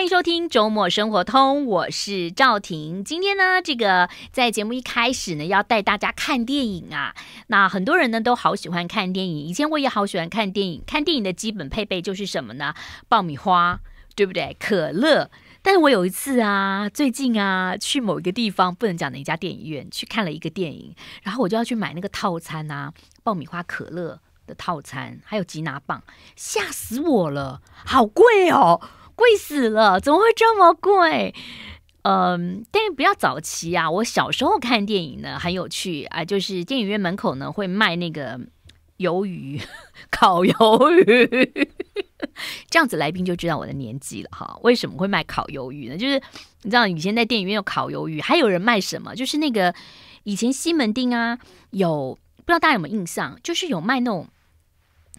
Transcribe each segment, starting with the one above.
欢迎收听周末生活通，我是赵婷。今天呢，这个在节目一开始呢，要带大家看电影啊。那很多人呢都好喜欢看电影，以前我也好喜欢看电影。看电影的基本配备就是什么呢？爆米花，对不对？可乐。但是我有一次啊，最近啊，去某一个地方，不能讲哪家电影院，去看了一个电影，然后我就要去买那个套餐啊，爆米花、可乐的套餐，还有吉拿棒，吓死我了，好贵哦。贵死了！怎么会这么贵？嗯，但是比较早期啊，我小时候看电影呢很有趣啊，就是电影院门口呢会卖那个鱿鱼，烤鱿鱼，这样子来宾就知道我的年纪了哈。为什么会卖烤鱿鱼呢？就是你知道以前在电影院有烤鱿鱼，还有人卖什么？就是那个以前西门町啊，有不知道大家有没有印象？就是有卖那种。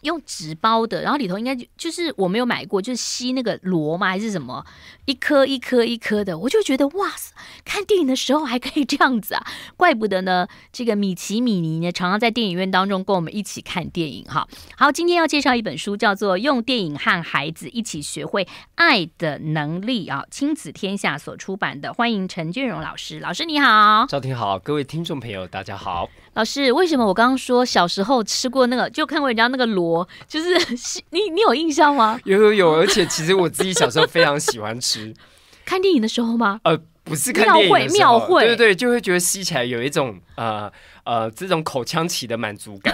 用纸包的，然后里头应该就就是我没有买过，就是吸那个螺吗？还是什么一颗一颗一颗的？我就觉得哇塞，看电影的时候还可以这样子啊！怪不得呢，这个米奇米妮呢常常在电影院当中跟我们一起看电影哈。好，今天要介绍一本书，叫做《用电影和孩子一起学会爱的能力》啊，亲子天下所出版的。欢迎陈俊荣老师，老师你好，赵婷好，各位听众朋友大家好。老师，为什么我刚刚说小时候吃过那个，就看过人家那个螺？就是 你，你有印象吗？有有有，而且其实我自己小时候非常喜欢吃。看电影的时候吗？呃，不是看电影，庙会，对对对，就会觉得吸起来有一种呃呃这种口腔起的满足感。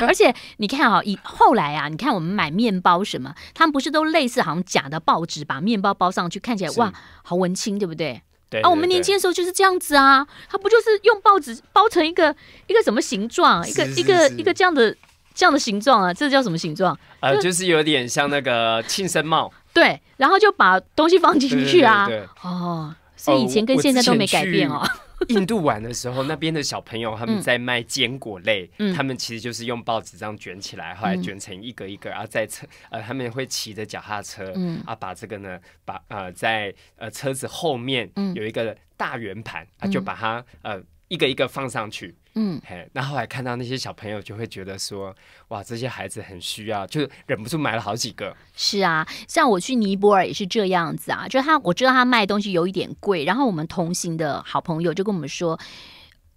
而且你看啊，以后来啊，你看我们买面包什么，他们不是都类似，好像假的报纸把面包包上去，看起来哇好文青，对不对？对啊，我们年轻的时候就是这样子啊，它不就是用报纸包成一个一个什么形状，一个一个一个这样的。这样的形状啊，这叫什么形状？呃，就是有点像那个 庆生帽。对，然后就把东西放进去啊。对哦，所以以前跟现在都没改变哦。印度玩的时候，那边的小朋友他们在卖坚果类，他们其实就是用报纸这样卷起来，后来卷成一格一格，然后在车呃他们会骑着脚踏车，嗯啊把这个呢把呃在呃车子后面有一个大圆盘，啊就把它呃。一个一个放上去，嗯，嘿，那后来看到那些小朋友，就会觉得说，哇，这些孩子很需要，就忍不住买了好几个。是啊，像我去尼泊尔也是这样子啊，就他我知道他卖东西有一点贵，然后我们同行的好朋友就跟我们说，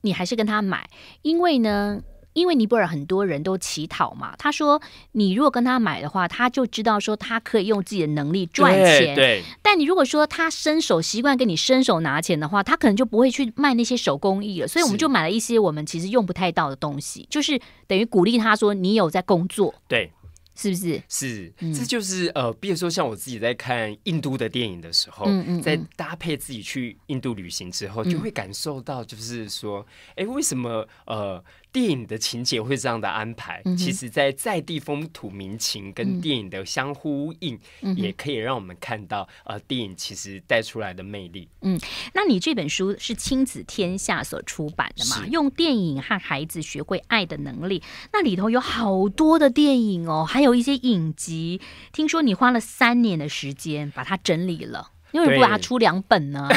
你还是跟他买，因为呢。因为尼泊尔很多人都乞讨嘛，他说你如果跟他买的话，他就知道说他可以用自己的能力赚钱。对。但你如果说他伸手习惯跟你伸手拿钱的话，他可能就不会去卖那些手工艺了。所以我们就买了一些我们其实用不太到的东西，就是等于鼓励他说你有在工作，对，是不是？是，这就是呃，比如说像我自己在看印度的电影的时候，在搭配自己去印度旅行之后，就会感受到，就是说，哎，为什么呃？电影的情节会这样的安排，其实，在在地风土民情跟电影的相呼应，也可以让我们看到，呃，电影其实带出来的魅力。嗯，那你这本书是亲子天下所出版的嘛？用电影和孩子学会爱的能力，那里头有好多的电影哦，还有一些影集。听说你花了三年的时间把它整理了。因为不拿出两本呢，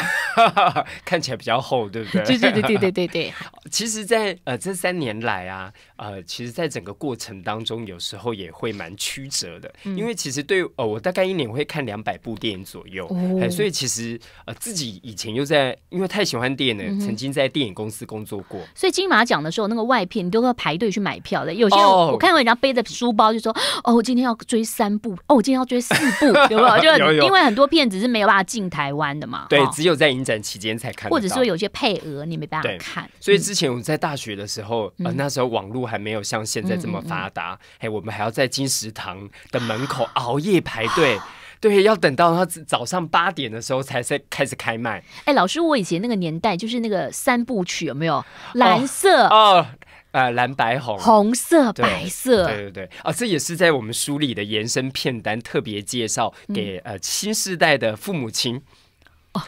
看起来比较厚，对不对？对对对对对对对 其实，在呃这三年来啊，呃，其实在整个过程当中，有时候也会蛮曲折的。因为其实对哦，我大概一年会看两百部电影左右，所以其实呃自己以前又在因为太喜欢电影，曾经在电影公司工作过。所以金马奖的时候，那个外片你都要排队去买票的。有些人我看过，人家背着书包就说：“哦，我今天要追三部，哦，我今天要追四部，有没有？”就因为很多片子是没有办法。进台湾的嘛？对，只有在影展期间才看，或者说有些配额，你没办法看。所以之前我们在大学的时候，那时候网络还没有像现在这么发达，哎，我们还要在金石堂的门口熬夜排队，对，要等到他早上八点的时候才在开始开卖。哎，老师，我以前那个年代就是那个三部曲有没有？蓝色。呃，蓝白红，红色、白色，对对对，啊，这也是在我们书里的延伸片单，特别介绍给呃新世代的父母亲。哦，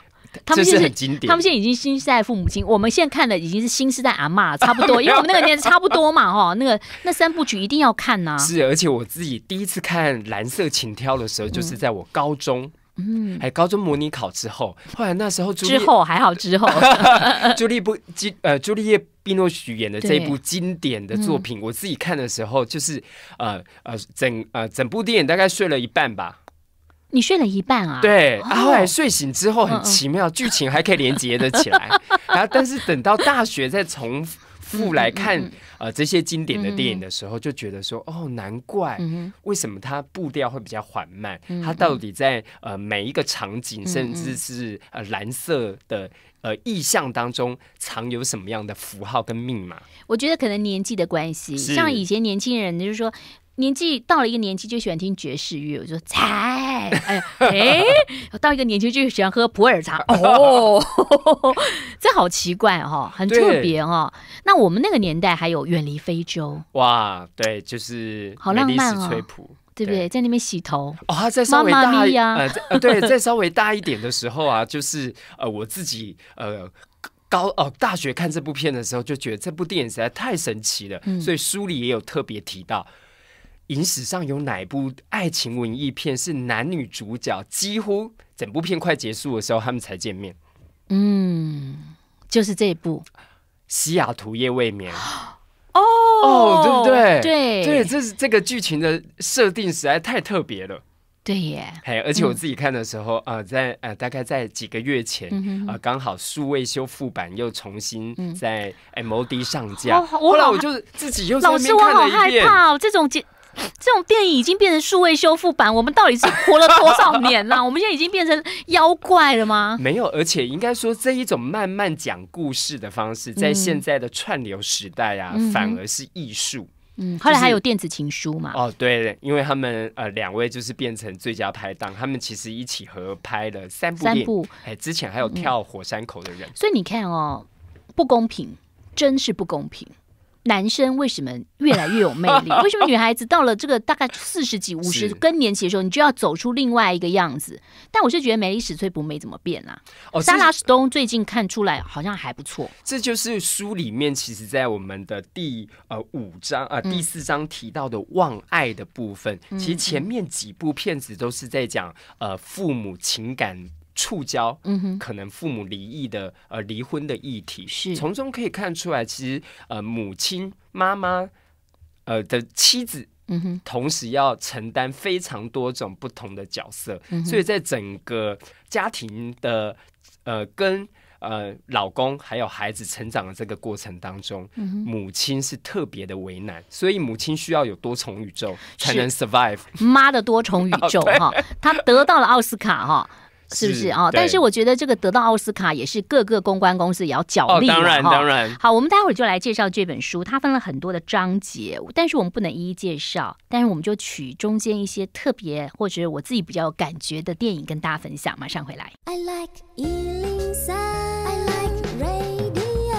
现在很经典。他们现在已经新时代父母亲，我们现在看的已经是新时代阿妈，差不多，因为我们那个年代差不多嘛，哈，那个那三部曲一定要看呐。是，而且我自己第一次看《蓝色情挑》的时候，就是在我高中。嗯，还高中模拟考之后，后来那时候朱之后还好，之后 朱丽不金呃，朱丽叶·碧诺许演的这一部经典的作品，我自己看的时候就是呃呃整呃整部电影大概睡了一半吧，你睡了一半啊？对，然后来睡醒之后很奇妙，剧情还可以连接的起来，然后但是等到大学再重。复来看呃这些经典的电影的时候，就觉得说哦，难怪为什么它步调会比较缓慢，它到底在呃每一个场景甚至是呃蓝色的呃意象当中藏有什么样的符号跟密码？我觉得可能年纪的关系，像以前年轻人就是说。年纪到了一个年纪就喜欢听爵士乐，我就猜 哎哎，到一个年纪就喜欢喝普洱茶 哦，这好奇怪哦，很特别哦。那我们那个年代还有远离非洲哇，对，就是好浪漫啊，对不对？在那边洗头哦，在稍微大呃，对，在稍微大一点的时候啊，就是呃我自己呃高哦，大学看这部片的时候就觉得这部电影实在太神奇了，所以书里也有特别提到。影史上有哪部爱情文艺片是男女主角几乎整部片快结束的时候他们才见面？嗯，就是这一部《西雅图夜未眠》。哦哦，对不对？对对，这是这个剧情的设定实在太特别了。对耶，还而且我自己看的时候啊，在呃大概在几个月前啊，刚好数位修复版又重新在 M O D 上架，后来我就自己又老师我好害怕这种 这种电影已经变成数位修复版，我们到底是活了多少年呢？我们现在已经变成妖怪了吗？没有，而且应该说这一种慢慢讲故事的方式，在现在的串流时代啊，反而是艺术。嗯，后来还有电子情书嘛？哦，对，因为他们呃两位就是变成最佳拍档，他们其实一起合拍了三部三部。哎，之前还有跳火山口的人。所以你看哦，不公平，真是不公平。男生为什么越来越有魅力？为什么女孩子到了这个大概四十几、五十更年期的时候，你就要走出另外一个样子？但我是觉得梅丽史翠普没怎么变啊。莎拉·斯东最近看出来好像还不错。这就是书里面其实在我们的第呃五章啊第四章提到的忘爱的部分。其实前面几部片子都是在讲呃父母情感。触礁，嗯哼，可能父母离异的，呃，离婚的议题，是从中可以看出来，其实呃，母亲、妈妈，呃的妻子，嗯哼，同时要承担非常多种不同的角色，所以在整个家庭的，呃，跟呃老公还有孩子成长的这个过程当中，嗯母亲是特别的为难，所以母亲需要有多重宇宙才能 survive。妈的多重宇宙 哈，她得到了奥斯卡哈。是不是啊？但是我觉得这个得到奥斯卡也是各个公关公司也要角力哦，当然当然。好，我们待会儿就来介绍这本书，它分了很多的章节，但是我们不能一一介绍，但是我们就取中间一些特别或者我自己比较有感觉的电影跟大家分享。马上回来。I like 103, I like radio。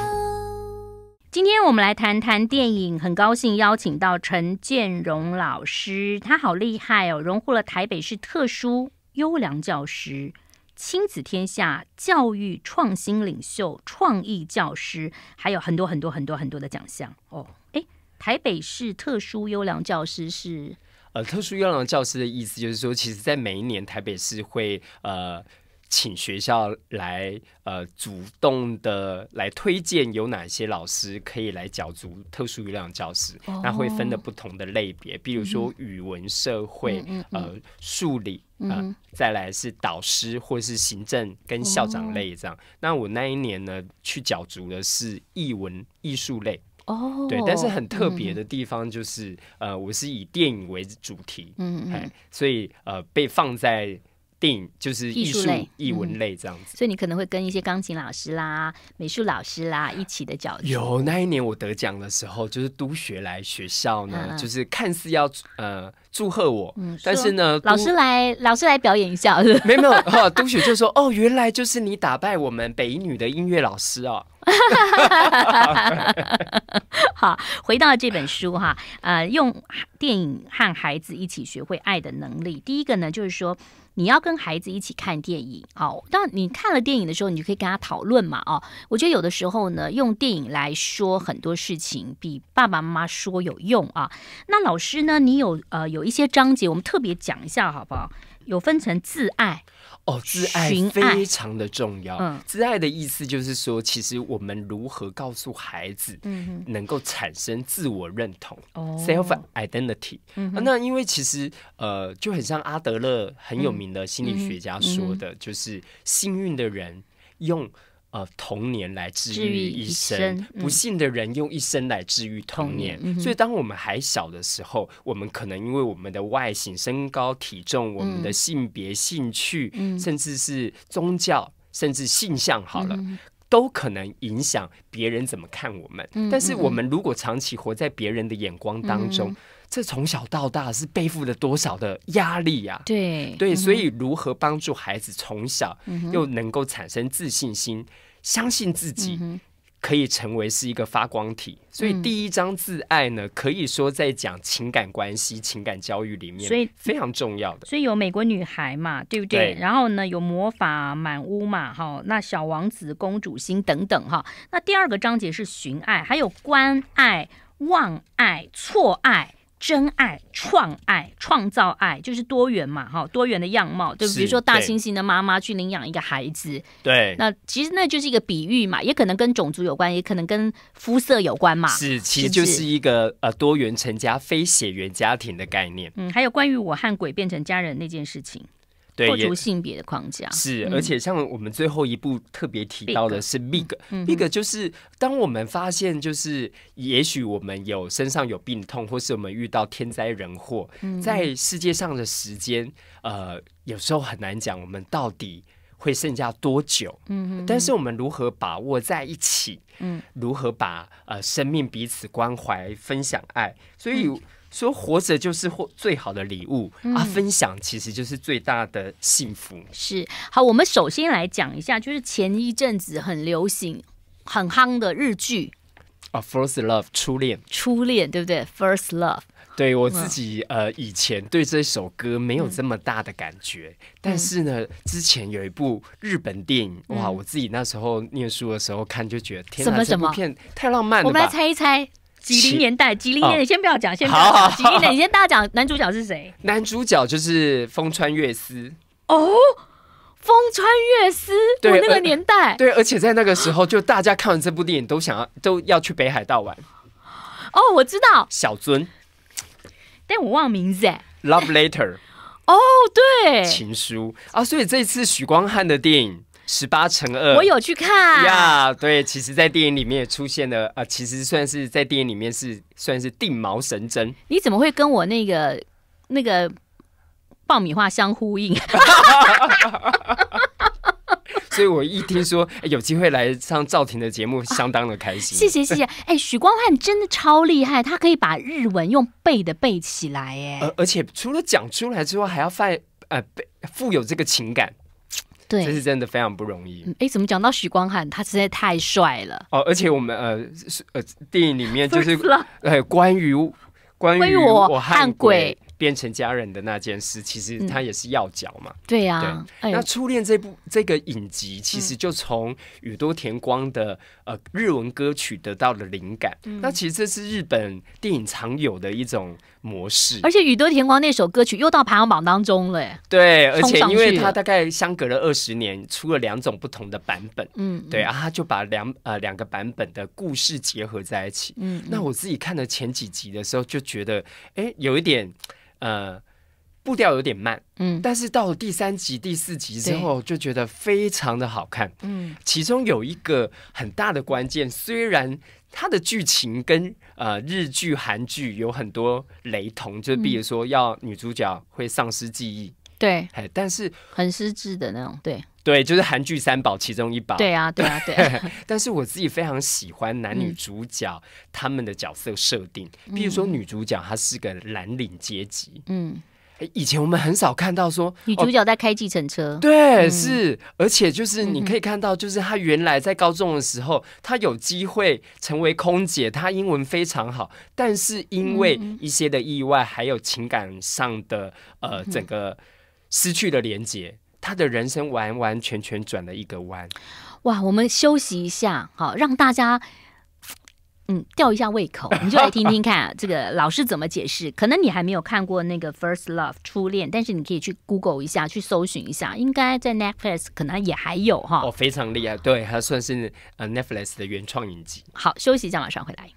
今天我们来谈谈电影，很高兴邀请到陈建荣老师，他好厉害哦，荣获了台北市特殊。优良教师、亲子天下教育创新领袖、创意教师，还有很多很多很多很多的奖项哦。哎，台北市特殊优良教师是呃，特殊优良教师的意思就是说，其实在每一年台北市会呃，请学校来呃，主动的来推荐有哪些老师可以来角逐特殊优良教师，那会分的不同的类别，比如说语文、社会、呃，数理。啊，再来是导师或是行政跟校长类这样。那我那一年呢，去角逐的是艺文艺术类哦，对，但是很特别的地方就是，呃，我是以电影为主题，嗯嗯，所以呃被放在。电影就是艺术、艺文类这样子，所以你可能会跟一些钢琴老师啦、美术老师啦一起的角色。有那一年我得奖的时候，就是督学来学校呢，就是看似要呃祝贺我，但是呢，老师来，老师来表演一下，没有，没有哈，督学就说哦，原来就是你打败我们北女的音乐老师哦。好，回到这本书哈，呃，用电影和孩子一起学会爱的能力，第一个呢就是说。你要跟孩子一起看电影，好，当你看了电影的时候，你就可以跟他讨论嘛，哦，我觉得有的时候呢，用电影来说很多事情，比爸爸妈妈说有用啊。那老师呢，你有呃有一些章节，我们特别讲一下好不好？有分成自爱。哦，自爱非常的重要。嗯，自爱的意思就是说，其实我们如何告诉孩子，能够产生自我认同，self identity。那因为其实呃，就很像阿德勒很有名的心理学家说的，就是幸运的人用。呃，童年来治愈一生，不幸的人用一生来治愈童年。所以，当我们还小的时候，我们可能因为我们的外形、身高、体重、我们的性别、兴趣，甚至是宗教，甚至性向，好了，都可能影响别人怎么看我们。但是，我们如果长期活在别人的眼光当中，这从小到大是背负了多少的压力呀？对对，所以如何帮助孩子从小又能够产生自信心？相信自己可以成为是一个发光体，所以第一章自爱呢，可以说在讲情感关系、情感教育里面，所以非常重要的。所以有美国女孩嘛，对不对？然后呢，有魔法满屋嘛，哈，那小王子、公主心等等哈。那第二个章节是寻爱，还有关爱、忘爱、错爱。真爱、创爱、创造爱，就是多元嘛，哈，多元的样貌。对，比如说大猩猩的妈妈去领养一个孩子，对，那其实那就是一个比喻嘛，也可能跟种族有关，也可能跟肤色有关嘛。是，其实就是一个呃多元成家、非血缘家庭的概念。嗯，还有关于我和鬼变成家人那件事情。破除性别的框架是，而且像我们最后一步特别提到的是 big，big 就是当我们发现，就是也许我们有身上有病痛，或是我们遇到天灾人祸，在世界上的时间，呃，有时候很难讲我们到底会剩下多久。嗯，但是我们如何把握在一起？嗯，如何把呃生命彼此关怀、分享爱？所以。说活着就是最好的礼物啊！分享其实就是最大的幸福。是好，我们首先来讲一下，就是前一阵子很流行、很夯的日剧啊，《First Love》初恋。初恋对不对？First Love。对我自己呃，以前对这首歌没有这么大的感觉，但是呢，之前有一部日本电影哇，我自己那时候念书的时候看，就觉得天哪，这部片太浪漫了我们来猜一猜。几零年代，几零年代，先不要讲，先不要讲，几零年你先大家讲男主角是谁？男主角就是风川月司哦，风川月司对那个年代，对，而且在那个时候，就大家看完这部电影都想要都要去北海道玩。哦，我知道小尊，但我忘了名字哎。Love Letter。哦，对，情书啊，所以这次许光汉的电影。十八乘二，我有去看。呀，对，其实，在电影里面也出现了啊，其实算是在电影里面是算是定毛神针。你怎么会跟我那个那个爆米花相呼应？所以，我一听说有机会来上赵婷的节目，相当的开心。谢谢谢谢。哎，许光汉真的超厉害，他可以把日文用背的背起来哎、呃，而且除了讲出来之外，还要翻呃背，富有这个情感。对，这是真的非常不容易。哎，怎么讲到许光汉，他实在太帅了。哦，而且我们呃呃电影里面就是呃关于关于我我扮鬼变成家人的那件事，其实他也是要角嘛。对呀。那初恋这部这个影集，其实就从宇多田光的呃日文歌曲得到了灵感。那其实这是日本电影常有的一种。模式，而且宇多田光那首歌曲又到排行榜当中了，对，而且因为它大概相隔了二十年，出了两种不同的版本，嗯，对啊，他就把两呃两个版本的故事结合在一起，嗯，那我自己看了前几集的时候就觉得，哎，有一点呃步调有点慢，嗯，但是到了第三集第四集之后，就觉得非常的好看，嗯，其中有一个很大的关键，虽然它的剧情跟。呃，日剧、韩剧有很多雷同，就比如说要女主角会丧失记忆，对，哎，但是很失智的那种，对，对，就是韩剧三宝其中一宝，对啊，对啊，对。但是我自己非常喜欢男女主角他们的角色设定，比如说女主角她是个蓝领阶级，嗯。以前我们很少看到说女主角在开计程车，对，是，而且就是你可以看到，就是她原来在高中的时候，她有机会成为空姐，她英文非常好，但是因为一些的意外，还有情感上的呃整个失去的连接，她的人生完完全全转了一个弯。哇，我们休息一下，好让大家。嗯，吊一下胃口，你 就来听听看这个老师怎么解释。可能你还没有看过那个《First Love》初恋，但是你可以去 Google 一下，去搜寻一下，应该在 Netflix 可能也还有哈。哦，非常厉害，对，还算是呃 Netflix 的原创影集。好，休息一下，马上回来。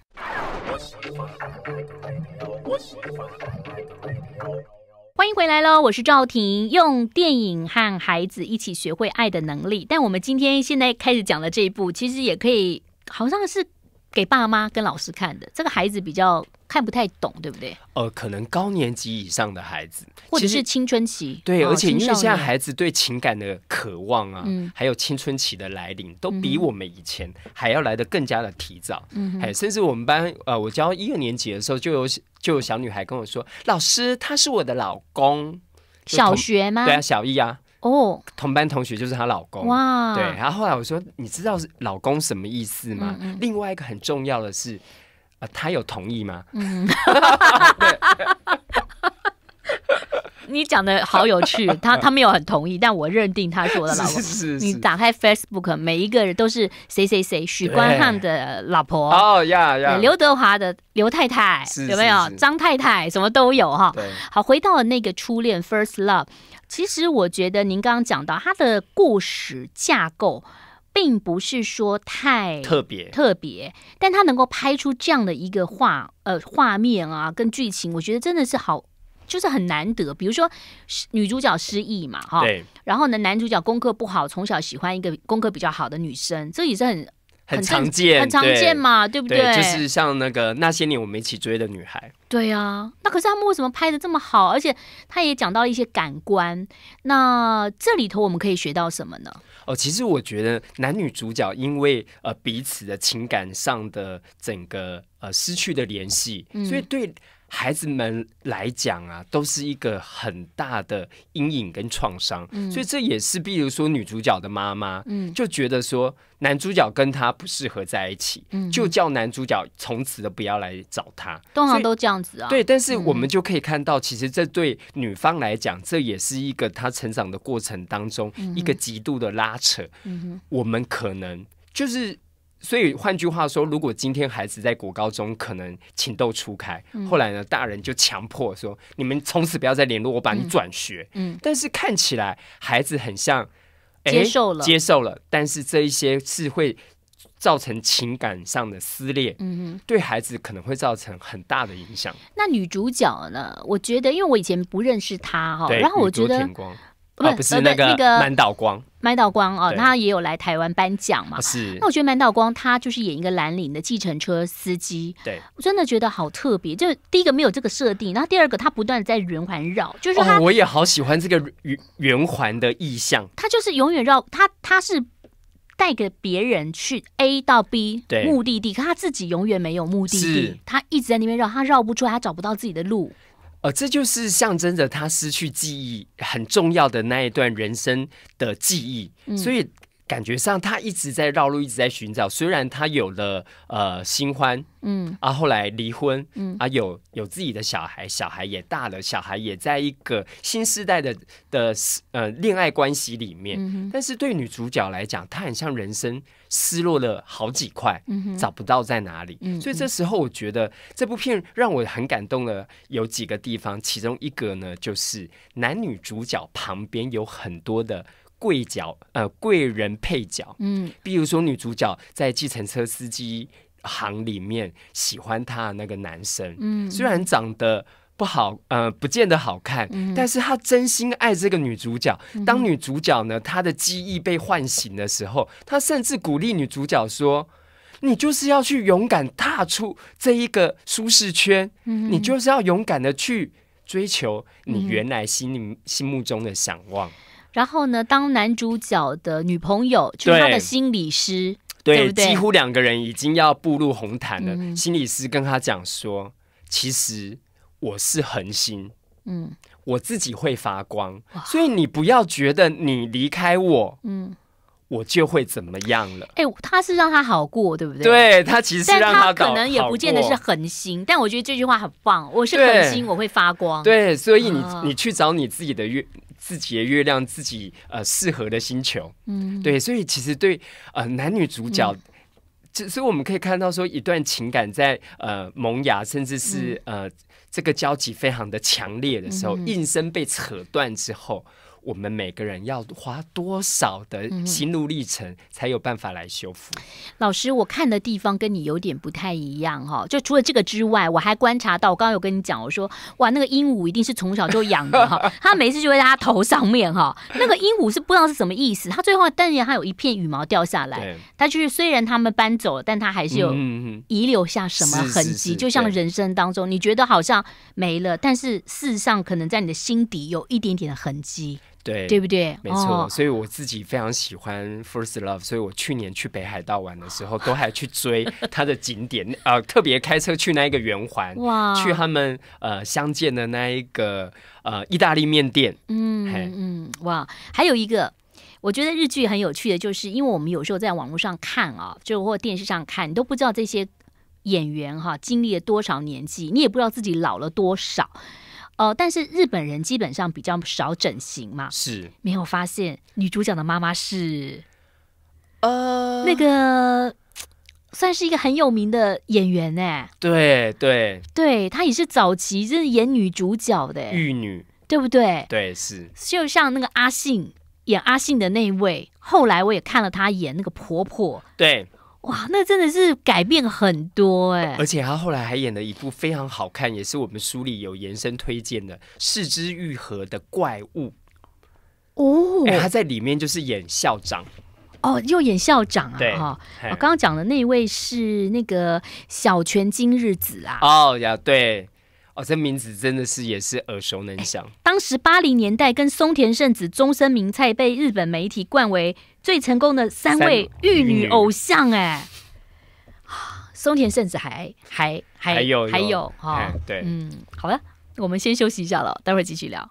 欢迎回来喽，我是赵婷，用电影和孩子一起学会爱的能力。但我们今天现在开始讲的这一部，其实也可以，好像是。给爸妈跟老师看的，这个孩子比较看不太懂，对不对？呃，可能高年级以上的孩子，或者是青春期，对，而且因为现在孩子对情感的渴望啊，还有青春期的来临，都比我们以前还要来的更加的提早。嗯，哎，甚至我们班呃，我教一二年级的时候，就有就有小女孩跟我说：“老师，他是我的老公。”小学吗？对啊，小一啊。哦，同班同学就是她老公哇。对，然后后来我说，你知道是老公什么意思吗？另外一个很重要的是，呃，他有同意吗？嗯，你讲的好有趣。他他没有很同意，但我认定他我的老公。是是是。你打开 Facebook，每一个人都是谁谁谁许冠汉的老婆。哦呀呀。刘德华的刘太太有没有？张太太什么都有哈。好，回到了那个初恋 first love。其实我觉得您刚刚讲到他的故事架构，并不是说太特别特别，但他能够拍出这样的一个画呃画面啊，跟剧情，我觉得真的是好，就是很难得。比如说女主角失忆嘛，哈，然后呢男主角功课不好，从小喜欢一个功课比较好的女生，这也是很。很常见，很常见嘛，对不对？就是像那个《那些年，我们一起追的女孩》。对呀，那可是他们为什么拍的这么好？而且他也讲到了一些感官。那这里头我们可以学到什么呢？哦，其实我觉得男女主角因为呃彼此的情感上的整个呃失去的联系，所以对。孩子们来讲啊，都是一个很大的阴影跟创伤，所以这也是，比如说女主角的妈妈，嗯，就觉得说男主角跟她不适合在一起，就叫男主角从此都不要来找她，通常都这样子啊。对，但是我们就可以看到，其实这对女方来讲，这也是一个她成长的过程当中一个极度的拉扯。嗯我们可能就是。所以换句话说，如果今天孩子在国高中可能情窦初开，后来呢，大人就强迫说：“你们从此不要再联络，我把你转学。”嗯，但是看起来孩子很像接受了接受了，但是这一些是会造成情感上的撕裂，嗯嗯，对孩子可能会造成很大的影响。那女主角呢？我觉得，因为我以前不认识她哈，然后我觉得。不是那个那个满岛光，满岛光哦，他也有来台湾颁奖嘛？是。那我觉得满岛光他就是演一个蓝领的计程车司机，对我真的觉得好特别。就第一个没有这个设定，然后第二个他不断的在圆环绕，就是我也好喜欢这个圆圆环的意象。他就是永远绕他，他是带给别人去 A 到 B 目的地，可他自己永远没有目的地，他一直在那边绕，他绕不出来，他找不到自己的路。呃，这就是象征着他失去记忆很重要的那一段人生的记忆，所以。感觉上，他一直在绕路，一直在寻找。虽然他有了呃新欢，嗯，啊，后来离婚，嗯，啊，有有自己的小孩，小孩也大了，小孩也在一个新时代的的呃恋爱关系里面。但是对女主角来讲，她很像人生失落了好几块，找不到在哪里。所以这时候，我觉得这部片让我很感动的有几个地方，其中一个呢，就是男女主角旁边有很多的。贵角呃，贵人配角，嗯，比如说女主角在计程车司机行里面喜欢她的那个男生，嗯，虽然长得不好，呃，不见得好看，但是他真心爱这个女主角。当女主角呢，她的记忆被唤醒的时候，他甚至鼓励女主角说：“你就是要去勇敢踏出这一个舒适圈，你就是要勇敢的去追求你原来心灵心目中的想望。”然后呢？当男主角的女朋友就是他的心理师，对不对？几乎两个人已经要步入红毯了。心理师跟他讲说：“其实我是恒星，嗯，我自己会发光，所以你不要觉得你离开我，嗯，我就会怎么样了。”哎，他是让他好过，对不对？对他其实让他可能也不见得是恒星，但我觉得这句话很棒。我是恒星，我会发光。对，所以你你去找你自己的月。自己的月亮，自己呃适合的星球，嗯，对，所以其实对呃男女主角，就是我们可以看到说一段情感在呃萌芽，甚至是呃这个交集非常的强烈的时候，硬生被扯断之后。我们每个人要花多少的心路历程，才有办法来修复？老师，我看的地方跟你有点不太一样哈。就除了这个之外，我还观察到，我刚刚有跟你讲，我说哇，那个鹦鹉一定是从小就养的哈。它每次就会在它头上面哈。那个鹦鹉是不知道是什么意思。它最后，但是它有一片羽毛掉下来，它就是虽然他们搬走，了，但它还是有遗留下什么痕迹。就像人生当中，你觉得好像没了，但是事实上可能在你的心底有一点点的痕迹。对对不对？没错，所以我自己非常喜欢 first love，所以我去年去北海道玩的时候，都还去追他的景点啊，特别开车去那一个圆环，哇，去他们呃相见的那一个呃意大利面店，嗯嗯哇，还有一个我觉得日剧很有趣的，就是因为我们有时候在网络上看啊，就或电视上看，你都不知道这些演员哈经历了多少年纪，你也不知道自己老了多少。哦，但是日本人基本上比较少整形嘛，是没有发现女主角的妈妈是呃那个算是一个很有名的演员哎，对对对，她也是早期是演女主角的玉女，对不对？对，是就像那个阿信演阿信的那一位，后来我也看了她演那个婆婆，对。哇，那真的是改变很多哎！而且他后来还演了一部非常好看，也是我们书里有延伸推荐的《四肢愈合的怪物》哦，他在里面就是演校长哦，又演校长啊！对哈，刚刚讲的那位是那个小泉今日子啊，哦呀，对哦，这名字真的是也是耳熟能详。当时八零年代跟松田圣子、中身明菜被日本媒体冠为。最成功的三位玉女偶像，哎，松田圣子还还还有还有哈，对，嗯，好了，我们先休息一下了，待会儿继续聊。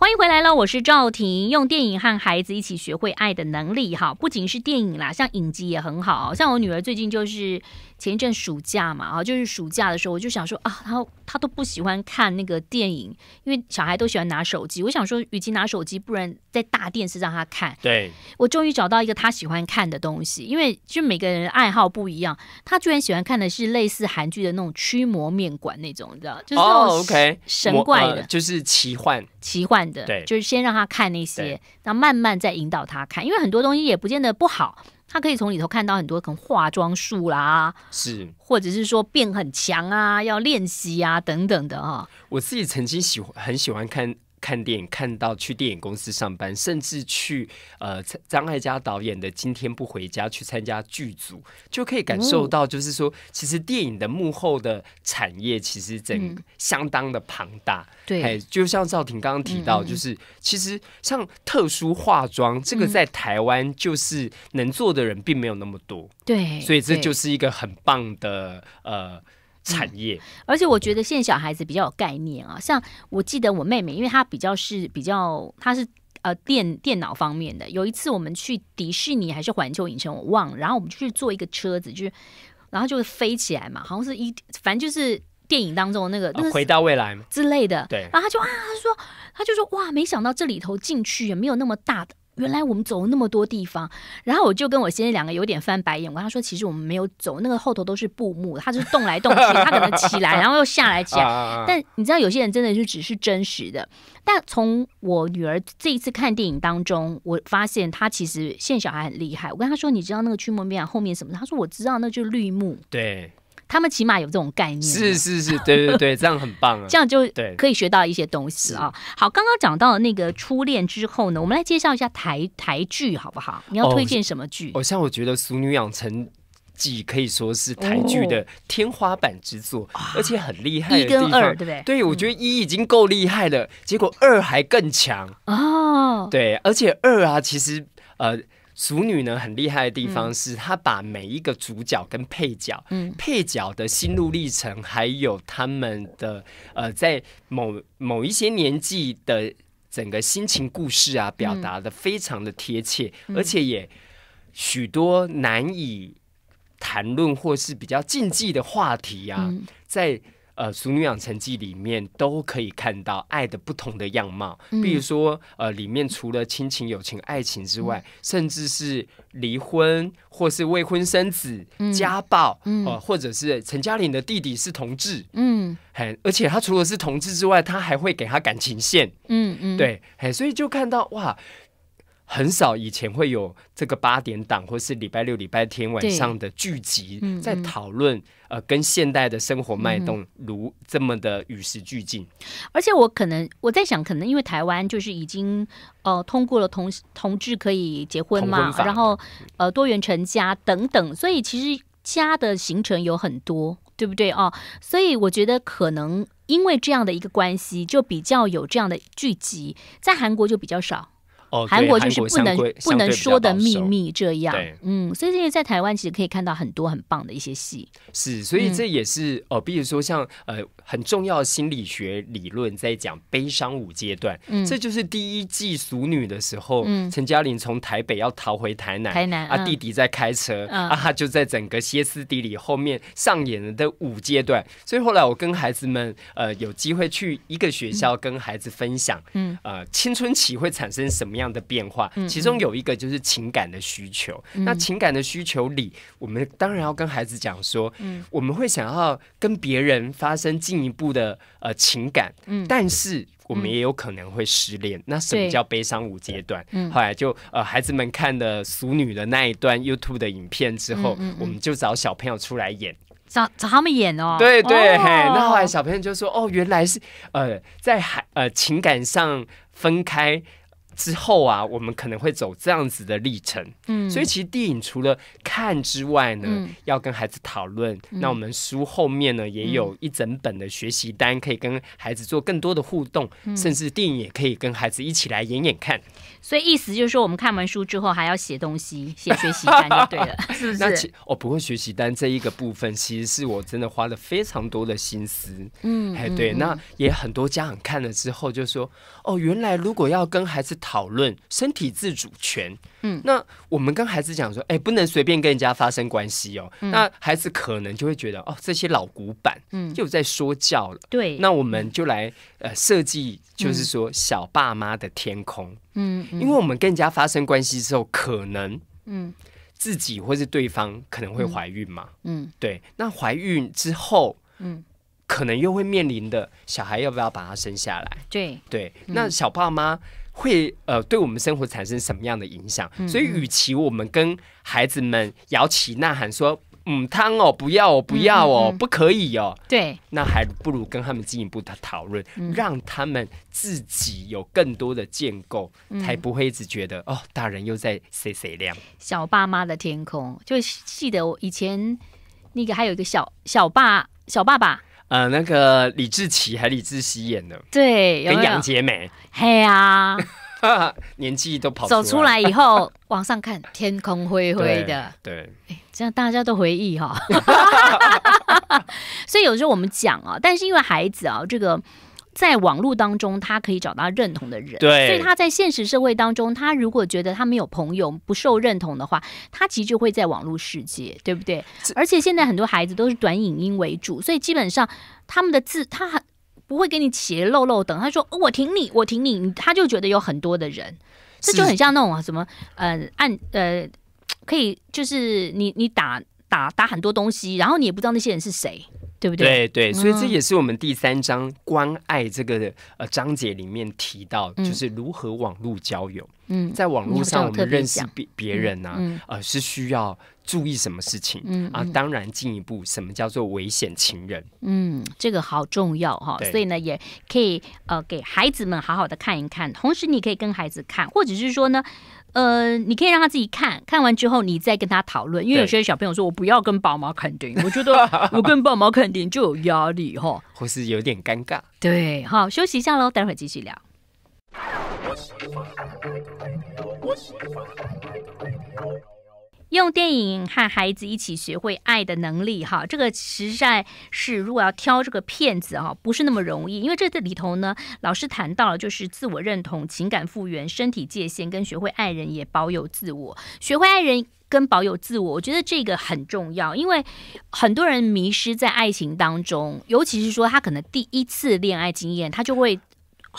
欢迎回来了，我是赵婷，用电影和孩子一起学会爱的能力，哈，不仅是电影啦，像影集也很好，像我女儿最近就是。前一阵暑假嘛，啊，就是暑假的时候，我就想说啊，他他都不喜欢看那个电影，因为小孩都喜欢拿手机。我想说，与其拿手机，不然在大电视让他看。对，我终于找到一个他喜欢看的东西，因为就每个人爱好不一样。他居然喜欢看的是类似韩剧的那种驱魔面馆那种，你知道？就哦，OK。神怪的，就是奇幻奇幻的，对。就是先让他看那些，然后慢慢再引导他看，因为很多东西也不见得不好。他可以从里头看到很多能化妆术啦，是，或者是说变很强啊，要练习啊等等的哈。我自己曾经喜欢很喜欢看。看电影看到去电影公司上班，甚至去呃张艾嘉导演的《今天不回家》去参加剧组，就可以感受到，就是说，其实电影的幕后的产业其实整相当的庞大。对，就像赵婷刚刚提到，就是其实像特殊化妆这个在台湾，就是能做的人并没有那么多。对，所以这就是一个很棒的呃。产业，而且我觉得现在小孩子比较有概念啊，像我记得我妹妹，因为她比较是比较，她是呃电电脑方面的。有一次我们去迪士尼还是环球影城，我忘了。然后我们就去坐一个车子，就是然后就会飞起来嘛，好像是一反正就是电影当中的那个回到未来之类的。对，然后他就啊，他说他就说哇，没想到这里头进去也没有那么大的。原来我们走了那么多地方，然后我就跟我先生两个有点翻白眼。我跟他说，其实我们没有走，那个后头都是布幕，他是动来动去，他可能起来，然后又下来起来。但你知道，有些人真的就只是真实的。但从我女儿这一次看电影当中，我发现她其实现小孩很厉害。我跟他说，你知道那个《驱魔面后面什么？他说我知道，那就是绿幕。对。他们起码有这种概念。是是是，对对对，这样很棒啊！这样就可以学到一些东西啊。好，刚刚讲到那个初恋之后呢，我们来介绍一下台台剧好不好？你要推荐什么剧？哦，像我觉得《俗女养成记》可以说是台剧的天花板之作，而且很厉害。一跟二，对不对？对，我觉得一已经够厉害了，结果二还更强哦。对，而且二啊，其实呃。俗女呢很厉害的地方是，她把每一个主角跟配角，嗯，配角的心路历程，还有他们的呃，在某某一些年纪的整个心情故事啊，表达的非常的贴切，而且也许多难以谈论或是比较禁忌的话题啊，在。呃，《熟女养成记》里面都可以看到爱的不同的样貌，比如说，呃，里面除了亲情、友情、爱情之外，甚至是离婚，或是未婚生子、家暴，呃，或者是陈嘉玲的弟弟是同志，嗯，很，而且他除了是同志之外，他还会给他感情线，嗯嗯，对，所以就看到哇。很少以前会有这个八点档，或是礼拜六、礼拜天晚上的聚集在讨论呃，跟现代的生活脉动如这么的与时俱进。而且我可能我在想，可能因为台湾就是已经呃通过了同同志可以结婚嘛，然后呃多元成家等等，所以其实家的形成有很多，对不对哦？所以我觉得可能因为这样的一个关系，就比较有这样的聚集，在韩国就比较少。哦，韩国就是不能不能说的秘密这样，嗯，所以这些在台湾其实可以看到很多很棒的一些戏，是，所以这也是哦，比如说像呃。很重要的心理学理论在讲悲伤五阶段，这就是第一季《俗女》的时候，陈嘉玲从台北要逃回台南，台南啊，弟弟在开车啊，就在整个歇斯底里后面上演的五阶段。所以后来我跟孩子们呃有机会去一个学校跟孩子分享，嗯，呃青春期会产生什么样的变化，其中有一个就是情感的需求。那情感的需求里，我们当然要跟孩子讲说，我们会想要跟别人发生进。进一步的呃情感，嗯，但是我们也有可能会失恋。那什么叫悲伤五阶段？后来就呃孩子们看的俗女的那一段 YouTube 的影片之后，我们就找小朋友出来演，找找他们演哦。对对，那后来小朋友就说，哦，原来是呃在海呃情感上分开。之后啊，我们可能会走这样子的历程，嗯，所以其实电影除了看之外呢，要跟孩子讨论。那我们书后面呢，也有一整本的学习单，可以跟孩子做更多的互动，甚至电影也可以跟孩子一起来演演看。所以意思就是说，我们看完书之后，还要写东西，写学习单就对了，是不是？那其哦，不过学习单这一个部分，其实是我真的花了非常多的心思，嗯，哎，对，那也很多家长看了之后就说，哦，原来如果要跟孩子讨讨论身体自主权，嗯，那我们跟孩子讲说，哎，不能随便跟人家发生关系哦，那孩子可能就会觉得，哦，这些老古板，嗯，又在说教了，对。那我们就来呃设计，就是说小爸妈的天空，嗯，因为我们跟人家发生关系之后，可能，嗯，自己或是对方可能会怀孕嘛，嗯，对。那怀孕之后，嗯，可能又会面临的小孩要不要把他生下来，对，对。那小爸妈。会呃，对我们生活产生什么样的影响？所以，与其我们跟孩子们摇旗呐喊说“嗯，汤哦，不要，哦，不要哦，不可以哦”，对，那还不如跟他们进一步的讨论，让他们自己有更多的建构，才不会一直觉得哦，大人又在谁谁亮小爸妈的天空。就记得我以前那个还有个小小爸小爸爸。呃，那个李志奇还李志熙演的，对，跟杨洁美，嘿呀，年纪都跑出来以后，往上看，天空灰灰的，对，这样大家都回忆哈，所以有时候我们讲啊，但是因为孩子啊，这个。在网络当中，他可以找到认同的人，对，所以他在现实社会当中，他如果觉得他没有朋友、不受认同的话，他其实就会在网络世界，对不对？而且现在很多孩子都是短影音为主，所以基本上他们的字他很不会给你写漏漏等，他说我挺你，我挺你，他就觉得有很多的人，这就很像那种什么呃按呃可以就是你你打打打很多东西，然后你也不知道那些人是谁。对不对？对对，所以这也是我们第三章关爱这个呃章节里面提到，就是如何网络交友。嗯，在网络上我们认识别别人呢，呃，是需要注意什么事情嗯啊？当然，进一步，什么叫做危险情人？嗯，这个好重要哈。所以呢，也可以呃给孩子们好好的看一看。同时，你可以跟孩子看，或者是说呢。呃，你可以让他自己看看完之后，你再跟他讨论。因为有些小朋友说：“我不要跟爸妈肯定，我觉得 我跟爸妈肯定就有压力哈，或是有点尴尬。对，好，休息一下喽，待会儿继续聊。用电影和孩子一起学会爱的能力，哈，这个实在是如果要挑这个片子哈，不是那么容易，因为这里头呢，老师谈到了就是自我认同、情感复原、身体界限跟学会爱人，也保有自我。学会爱人跟保有自我，我觉得这个很重要，因为很多人迷失在爱情当中，尤其是说他可能第一次恋爱经验，他就会。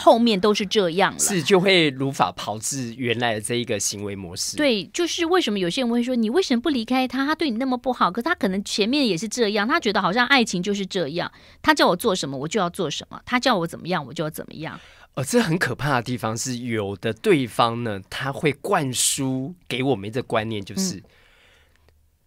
后面都是这样了，是就会如法炮制原来的这一个行为模式。对，就是为什么有些人会说你为什么不离开他？他对你那么不好，可他可能前面也是这样，他觉得好像爱情就是这样，他叫我做什么我就要做什么，他叫我怎么样我就要怎么样。呃，这很可怕的地方是，有的对方呢，他会灌输给我们一个观念，就是。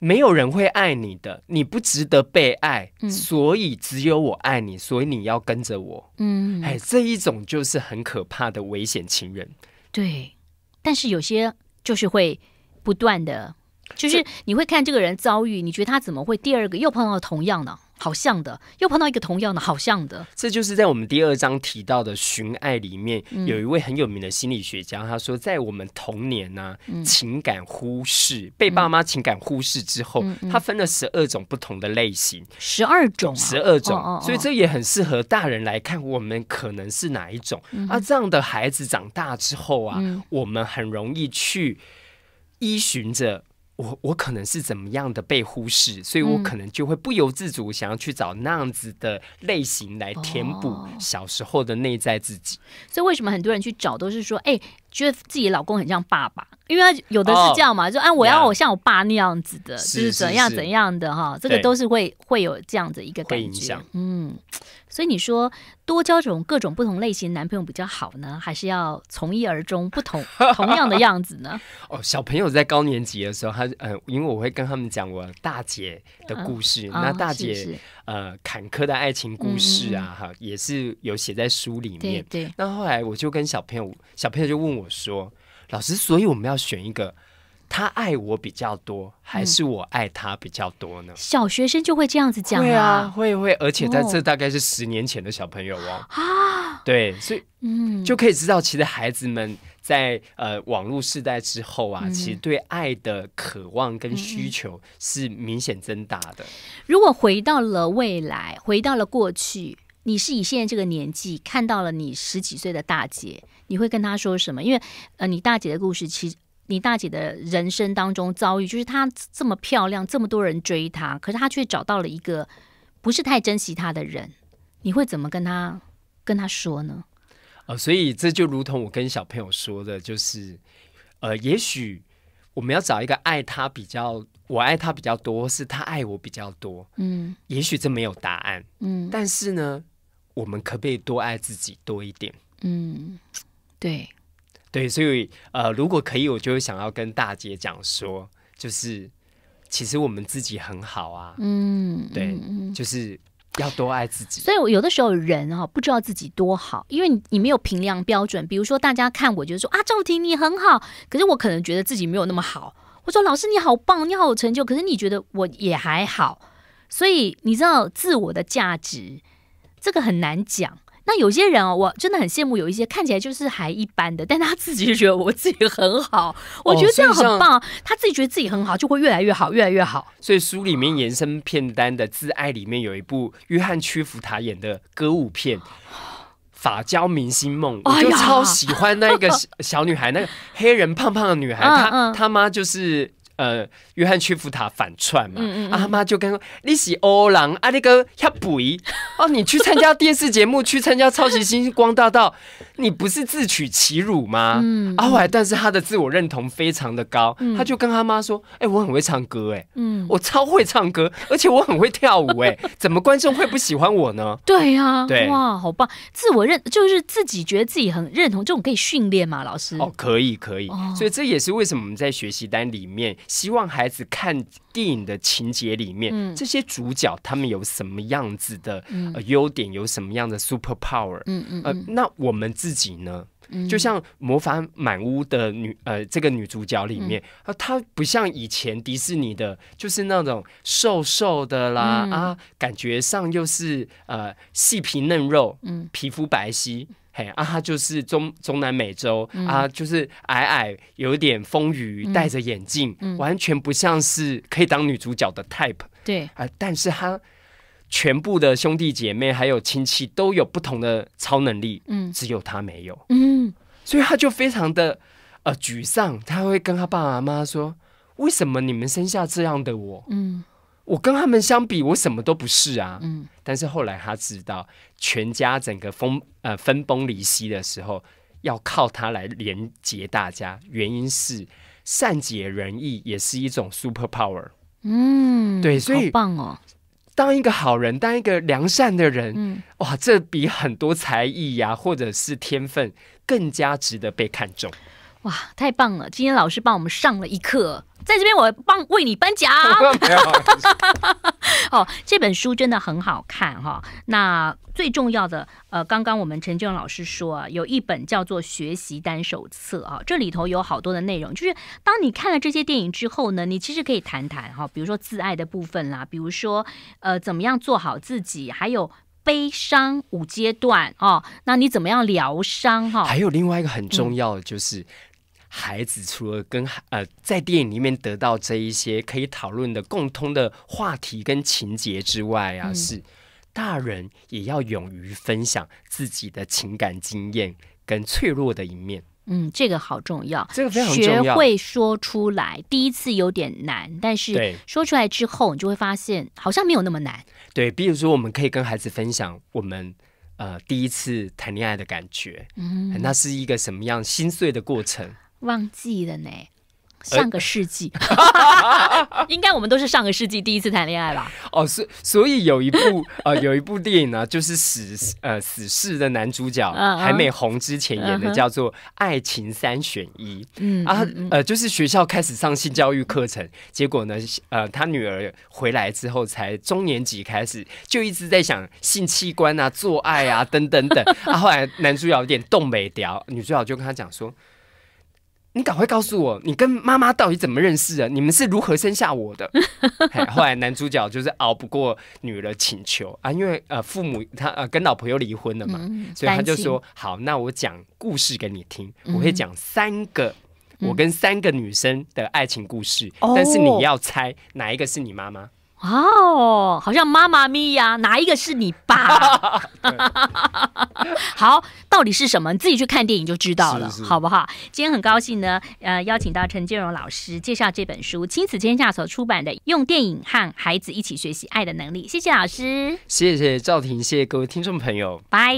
没有人会爱你的，你不值得被爱，所以只有我爱你，所以你要跟着我。嗯，哎，这一种就是很可怕的危险情人。对，但是有些就是会不断的，就是你会看这个人遭遇，你觉得他怎么会第二个又碰到同样呢？好像的，又碰到一个同样的，好像的。这就是在我们第二章提到的寻爱里面，有一位很有名的心理学家，他说，在我们童年呢，情感忽视，被爸妈情感忽视之后，他分了十二种不同的类型，十二种，十二种。所以这也很适合大人来看，我们可能是哪一种啊？这样的孩子长大之后啊，我们很容易去依循着。我我可能是怎么样的被忽视，所以我可能就会不由自主想要去找那样子的类型来填补小时候的内在自己。所以为什么很多人去找都是说，哎。觉得自己老公很像爸爸，因为有的是这样嘛，就哎，我要我像我爸那样子的，就是怎样怎样的哈，这个都是会会有这样的一个感觉。嗯，所以你说多交这种各种不同类型男朋友比较好呢，还是要从一而终，不同同样的样子呢？哦，小朋友在高年级的时候，他呃，因为我会跟他们讲我大姐的故事，那大姐呃坎坷的爱情故事啊，哈，也是有写在书里面。对，那后来我就跟小朋友，小朋友就问我。我说：“老师，所以我们要选一个，他爱我比较多，还是我爱他比较多呢？”小学生就会这样子讲啊，会会，而且在这大概是十年前的小朋友哦。啊，对，所以嗯，就可以知道，其实孩子们在呃网络时代之后啊，其实对爱的渴望跟需求是明显增大的。如果回到了未来，回到了过去。你是以现在这个年纪看到了你十几岁的大姐，你会跟她说什么？因为，呃，你大姐的故事，其实你大姐的人生当中遭遇，就是她这么漂亮，这么多人追她，可是她却找到了一个不是太珍惜她的人。你会怎么跟她跟她说呢？呃，所以这就如同我跟小朋友说的，就是，呃，也许我们要找一个爱她比较，我爱他比较多，是他爱我比较多。嗯，也许这没有答案。嗯，但是呢。我们可不可以多爱自己多一点？嗯，对，对，所以呃，如果可以，我就想要跟大姐讲说，就是其实我们自己很好啊。嗯，对，就是要多爱自己。所以有的时候人哈不知道自己多好，因为你没有评量标准。比如说大家看我，就是说啊，赵婷你很好，可是我可能觉得自己没有那么好。我说老师你好棒，你好有成就，可是你觉得我也还好。所以你知道自我的价值。这个很难讲。那有些人哦，我真的很羡慕有一些看起来就是还一般的，但他自己觉得我自己很好。我觉得这样很棒，他自己觉得自己很好，就会越来越好，越来越好。所以书里面延伸片单的自爱里面有一部约翰·屈福特演的歌舞片《法娇明星梦》，我就超喜欢那个小女孩，那个黑人胖胖的女孩，她她妈就是。呃，约翰屈服塔反串嘛，阿妈就跟说：“你是欧郎阿，你个遐背哦，你去参加电视节目，去参加超级星光大道。”你不是自取其辱吗？嗯，阿伟，但是他的自我认同非常的高，他就跟他妈说：“哎，我很会唱歌，哎，嗯，我超会唱歌，而且我很会跳舞，哎，怎么观众会不喜欢我呢？”对呀，对，哇，好棒！自我认就是自己觉得自己很认同，这种可以训练吗？老师？哦，可以，可以。所以这也是为什么我们在学习单里面希望孩子看电影的情节里面，这些主角他们有什么样子的呃优点，有什么样的 super power？嗯嗯，呃，那我们自自己呢，就像《魔法满屋》的女呃这个女主角里面啊，她不像以前迪士尼的，就是那种瘦瘦的啦啊，感觉上又是呃细皮嫩肉，嗯，皮肤白皙，嘿啊，就是中中南美洲啊，就是矮矮有点丰腴，戴着眼镜，完全不像是可以当女主角的 type，对啊，但是她。全部的兄弟姐妹还有亲戚都有不同的超能力，嗯，只有他没有，嗯，所以他就非常的呃沮丧，他会跟他爸爸妈妈说：“为什么你们生下这样的我？嗯，我跟他们相比，我什么都不是啊。”嗯，但是后来他知道，全家整个分呃分崩离析的时候，要靠他来连接大家，原因是善解人意也是一种 super power，嗯，对，所以棒哦。当一个好人，当一个良善的人，哇，这比很多才艺呀，或者是天分更加值得被看重。哇，太棒了！今天老师帮我们上了一课，在这边我帮为你颁奖。哦，这本书真的很好看哈。那最重要的，呃，刚刚我们陈俊老师说啊，有一本叫做《学习单手册》啊，这里头有好多的内容，就是当你看了这些电影之后呢，你其实可以谈谈哈，比如说自爱的部分啦，比如说呃，怎么样做好自己，还有悲伤五阶段哦，那你怎么样疗伤哈？还有另外一个很重要的就是。孩子除了跟呃在电影里面得到这一些可以讨论的共通的话题跟情节之外啊，是大人也要勇于分享自己的情感经验跟脆弱的一面。嗯，这个好重要，这个非常重要。学会说出来，第一次有点难，但是说出来之后，你就会发现好像没有那么难。对，比如说我们可以跟孩子分享我们呃第一次谈恋爱的感觉，嗯，那是一个什么样心碎的过程？忘记了呢，上个世纪，应该我们都是上个世纪第一次谈恋爱吧？哦，所所以有一部呃，有一部电影呢，就是死呃死侍的男主角还没红之前演的，叫做《爱情三选一》。嗯啊，呃，就是学校开始上性教育课程，结果呢，呃，他女儿回来之后，才中年级开始就一直在想性器官啊、做爱啊等等等。啊，后来男主角有点动没屌，女主角就跟他讲说。你赶快告诉我，你跟妈妈到底怎么认识的？你们是如何生下我的？后来男主角就是熬不过女儿请求啊，因为呃父母他呃跟老婆又离婚了嘛，所以他就说好，那我讲故事给你听，我会讲三个我跟三个女生的爱情故事，但是你要猜哪一个是你妈妈。哦，好像妈妈咪呀，哪一个是你爸？好，到底是什么？你自己去看电影就知道了，好不好？今天很高兴呢，呃，邀请到陈建荣老师介绍这本书《亲子天下》所出版的《用电影和孩子一起学习爱的能力》。谢谢老师，谢谢赵婷，谢谢各位听众朋友，拜。